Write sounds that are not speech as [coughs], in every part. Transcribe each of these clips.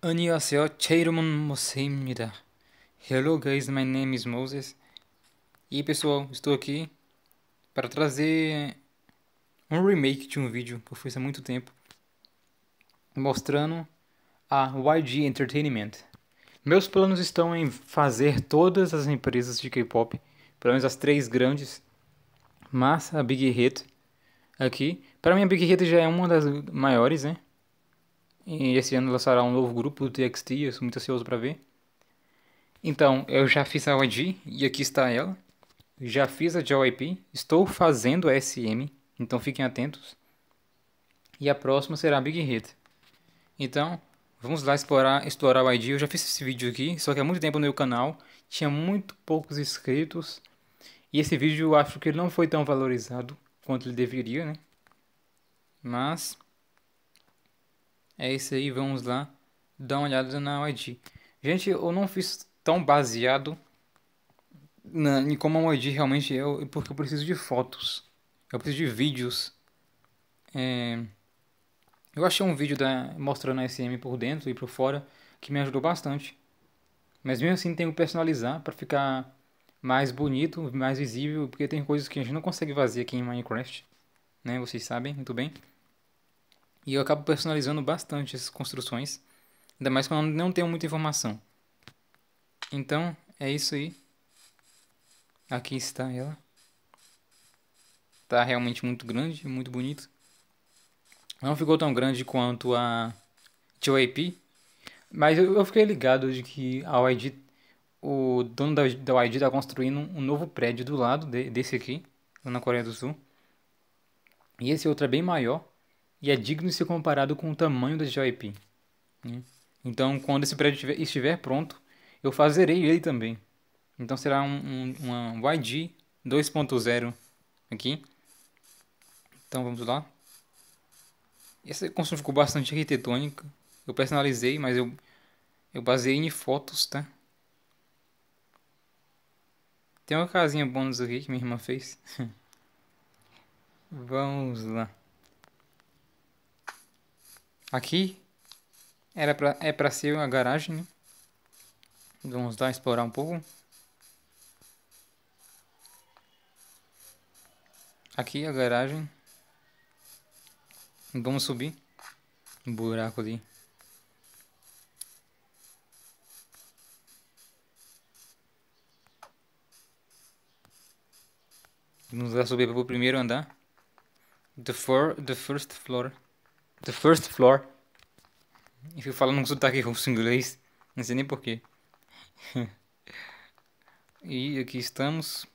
안녕하세요. 제이름은 모세입니다. Hello guys, my name is Moses. E pessoal, estou aqui para trazer um remake de um vídeo que eu fiz há muito tempo mostrando a YG Entertainment. Meus planos estão em fazer todas as empresas de K-pop, pelo menos as três grandes, mas a Big Hit aqui. Para mim a Big Hit já é uma das maiores, né? E esse ano lançará um novo grupo do TXT, eu sou muito ansioso para ver. Então, eu já fiz a YG e aqui está ela. Já fiz a JYP, estou fazendo a SM, então fiquem atentos. E a próxima será a Big Hit. Então, vamos lá explorar, explorar o ID. Eu já fiz esse vídeo aqui, só que há muito tempo no meu canal. Tinha muito poucos inscritos. E esse vídeo eu acho que ele não foi tão valorizado quanto ele deveria, né? Mas, é isso aí, vamos lá dar uma olhada na OID. Gente, eu não fiz tão baseado na, em como a OID realmente é, porque eu preciso de fotos, eu preciso de vídeos. É, eu achei um vídeo da, mostrando a SM por dentro e por fora que me ajudou bastante. Mas mesmo assim tenho que personalizar para ficar mais bonito, mais visível, porque tem coisas que a gente não consegue fazer aqui em Minecraft, né? Vocês sabem muito bem. E eu acabo personalizando bastante essas construções, ainda mais quando eu não tenho muita informação. Então, é isso aí. Aqui está ela. Tá realmente muito grande, muito bonito. Não ficou tão grande quanto a JP, mas eu, fiquei ligado de que a YG, o dono da, da YG tá construindo um novo prédio do lado desse aqui, na Coreia do Sul. E esse outro é bem maior e é digno de ser comparado com o tamanho da JoyPin. Né? Então, quando esse prédio estiver, estiver, pronto, eu fazerei ele também. Então, será um, um, uma YG 2.0 aqui. Então, vamos lá. Essa construção ficou bastante arquitetônica. Eu personalizei, mas eu, eu baseei em fotos, tá? Tem uma casinha bônus aqui que minha irmã fez. [laughs] vamos lá. Aqui era pra, é para ser uma garagem, né? Vamos lá explorar um pouco. Aqui a garagem. Vamos subir. Um buraco ali. Vamos lá subir para o primeiro andar. The, for, the first floor. The first floor. Eu fico falando um sotaque russo inglês. Não sei nem porquê. [laughs] e aqui estamos.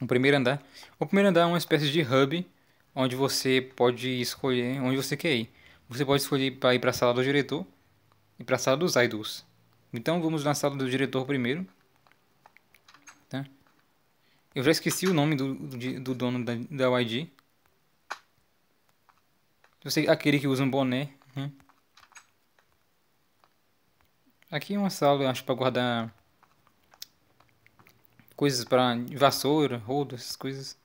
O primeiro andar. O primeiro andar é uma espécie de hub onde você pode escolher onde você quer ir. Você pode escolher para ir para a sala do diretor e para a sala dos idols. Então vamos na sala do diretor primeiro. Tá? Eu já esqueci o nome do, do dono da, da YG. Você, aquele que usa um boné. Né? Aqui é uma sala, eu acho, para guardar coisas para vassoura, rodo, essas coisas.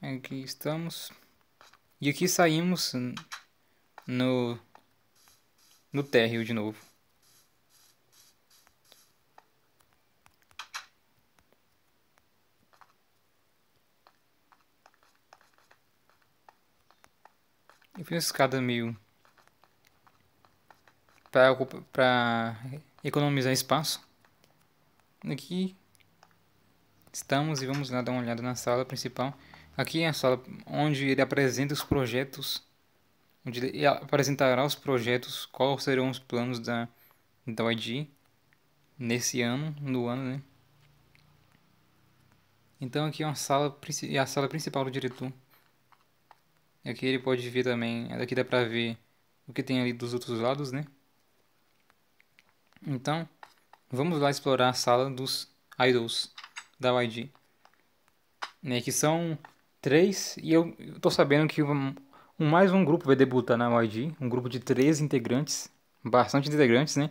Aqui estamos. E aqui saímos no no térreo de novo. Eu fiz uma escada meio... Pra, pra economizar espaço. Aqui estamos e vamos lá dar uma olhada na sala principal. Aqui é a sala onde ele apresenta os projetos, onde ele apresentará os projetos, quais serão os planos da, da ID nesse ano, no ano, né? Então aqui é a sala, é a sala principal do diretor. Aqui ele pode ver também, aqui dá pra ver o que tem ali dos outros lados, né? Então, vamos lá explorar a sala dos idols da YG. Né, que são três, e eu tô sabendo que um, mais um grupo vai debutar na YG, um grupo de três integrantes, bastante integrantes, né?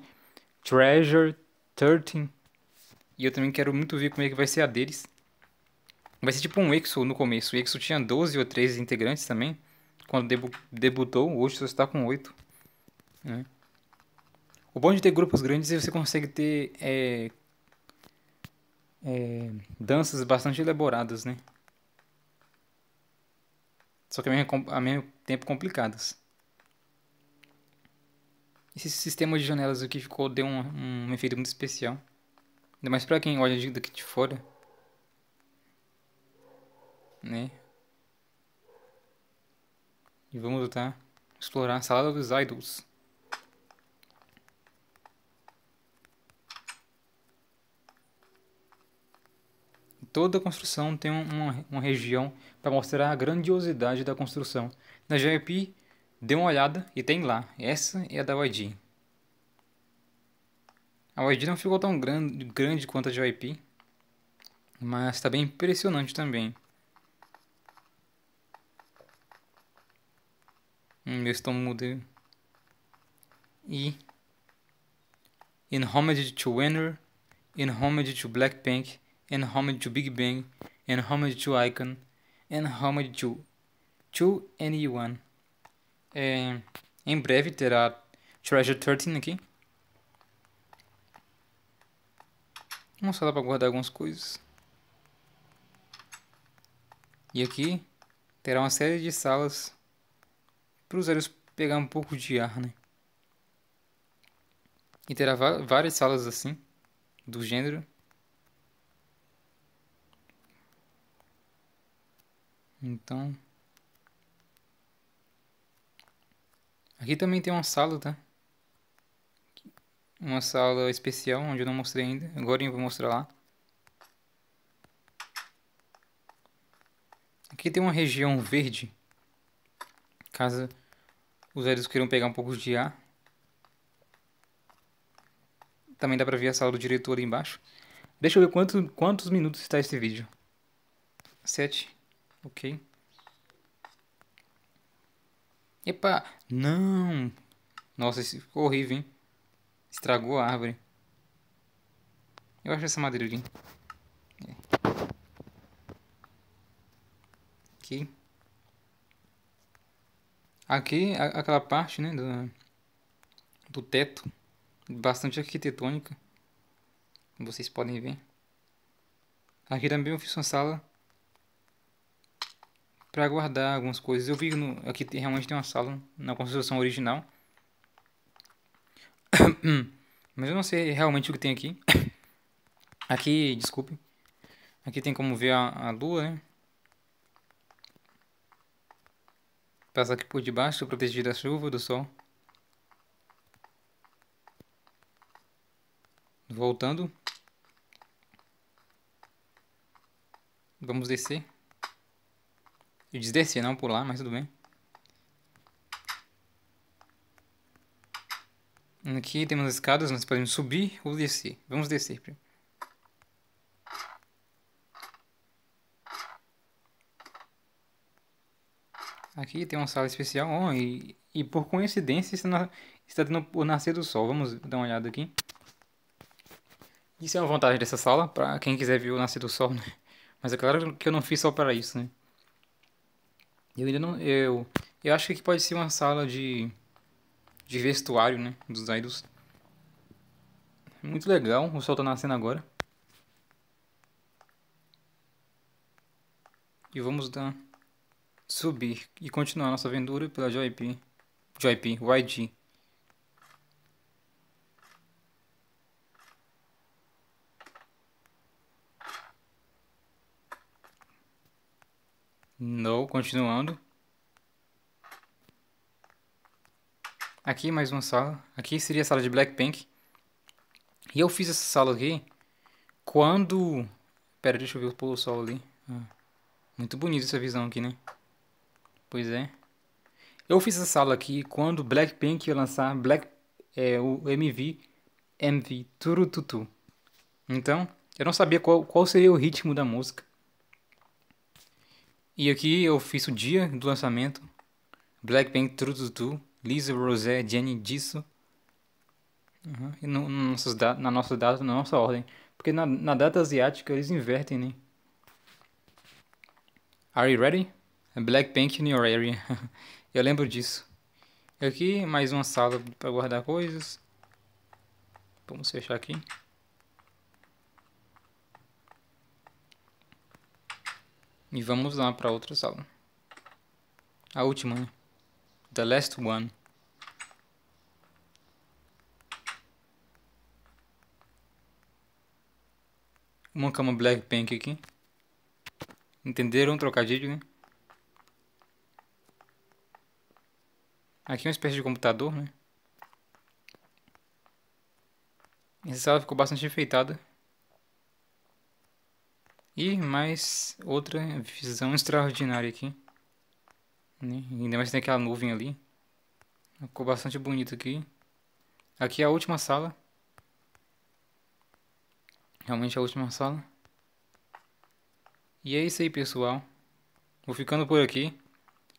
Treasure, 13, e eu também quero muito ver como é que vai ser a deles. Vai ser tipo um EXO no começo. O EXO tinha 12 ou 13 integrantes também. Quando debu debutou, hoje só está com 8. Né? O bom de ter grupos grandes é que você consegue ter é, é, danças bastante elaboradas, né? Só que ao mesmo, ao mesmo tempo complicadas. Esse sistema de janelas aqui ficou, deu um, um efeito muito especial. Ainda mais pra quem olha daqui de fora né? E vamos lutar, explorar a sala dos idols. Toda construção tem uma, uma região para mostrar a grandiosidade da construção. Na JP, dê uma olhada e tem lá. Essa é a da YG. A YG não ficou tão grande, grande quanto a JP, mas está bem impressionante também. meu hum, estômago muda. E. In homage to Winner, in homage to Blackpink, in homage to Big Bang, in homage to Icon, in homage to, to anyone. É, em breve terá Treasure 13 aqui. Vamos só dar pra guardar algumas coisas. E aqui terá uma série de salas para os aéreos pegar um pouco de ar, né? E terá várias salas assim, do gênero. Então. Aqui também tem uma sala, tá? Uma sala especial, onde eu não mostrei ainda. Agora eu vou mostrar lá. Aqui tem uma região verde caso os velhos queiram pegar um pouco de ar. Também dá pra ver a sala do diretor ali embaixo. Deixa eu ver quanto, quantos minutos está esse vídeo. Sete, Ok. Epa! Não! Nossa, esse ficou horrível, hein? Estragou a árvore. Eu acho essa madeira ali. É. Ok. Aqui, a, aquela parte, né, do, do teto, bastante arquitetônica, vocês podem ver. Aqui também eu fiz uma sala para guardar algumas coisas. Eu vi no, aqui realmente tem uma sala na construção original. [coughs] Mas eu não sei realmente o que tem aqui. [coughs] Aqui, desculpe. Aqui tem como ver a, a lua, né? Passa aqui por debaixo, protegido da chuva, do sol. Voltando. Vamos descer. Eu disse descer, não pular, mas tudo bem. Aqui temos escadas, nós podemos subir ou descer. Vamos descer primeiro. Aqui tem uma sala especial. Oh, e, e por coincidência está, está tendo o nascer do sol. Vamos dar uma olhada aqui. Isso é uma vantagem dessa sala, para quem quiser ver o nascer do sol, né? Mas é claro que eu não fiz só para isso, né? Eu ainda não... Eu, eu acho que aqui pode ser uma sala de... De vestuário, né? Dos idols. Muito legal, o sol tá nascendo agora. E vamos dar subir e continuar nossa aventura pela JYP, JYP YG. No, continuando. Aqui mais uma sala. Aqui seria a sala de Blackpink. E eu fiz essa sala aqui quando... Pera, deixa eu ver o pôr do sol ali. Ah, muito bonita essa visão aqui, né? Pois é. Eu fiz essa sala aqui quando Blackpink ia lançar Black, é, o MV, MV Turututu. Então, eu não sabia qual, qual seria o ritmo da música. E aqui eu fiz o dia do lançamento. Blackpink Turututu, Lisa Rosé, Jenny Disso. Uhum. E no, no da, na nossa data, na nossa ordem. Porque na, na data asiática eles invertem, né? Are you ready? Blackpink in your area. Eu lembro disso. Aqui, mais uma sala para guardar coisas. Vamos fechar aqui. E vamos lá para outra sala. A última, né? The last one. Uma cama Blackpink aqui. Entenderam o trocadilho, né? Aqui é uma espécie de computador, né? Essa sala ficou bastante enfeitada. E mais outra visão extraordinária aqui. Né? Ainda mais tem aquela nuvem ali. Ficou bastante bonito aqui. Aqui é a última sala. Realmente é a última sala. E é isso aí, pessoal. Vou ficando por aqui.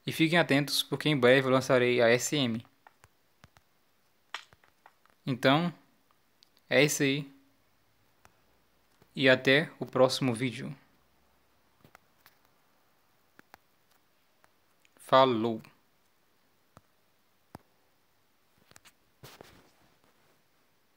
E fiquem atentos porque em breve lançarei a SM. Então, é isso aí. E até o próximo vídeo. Falou!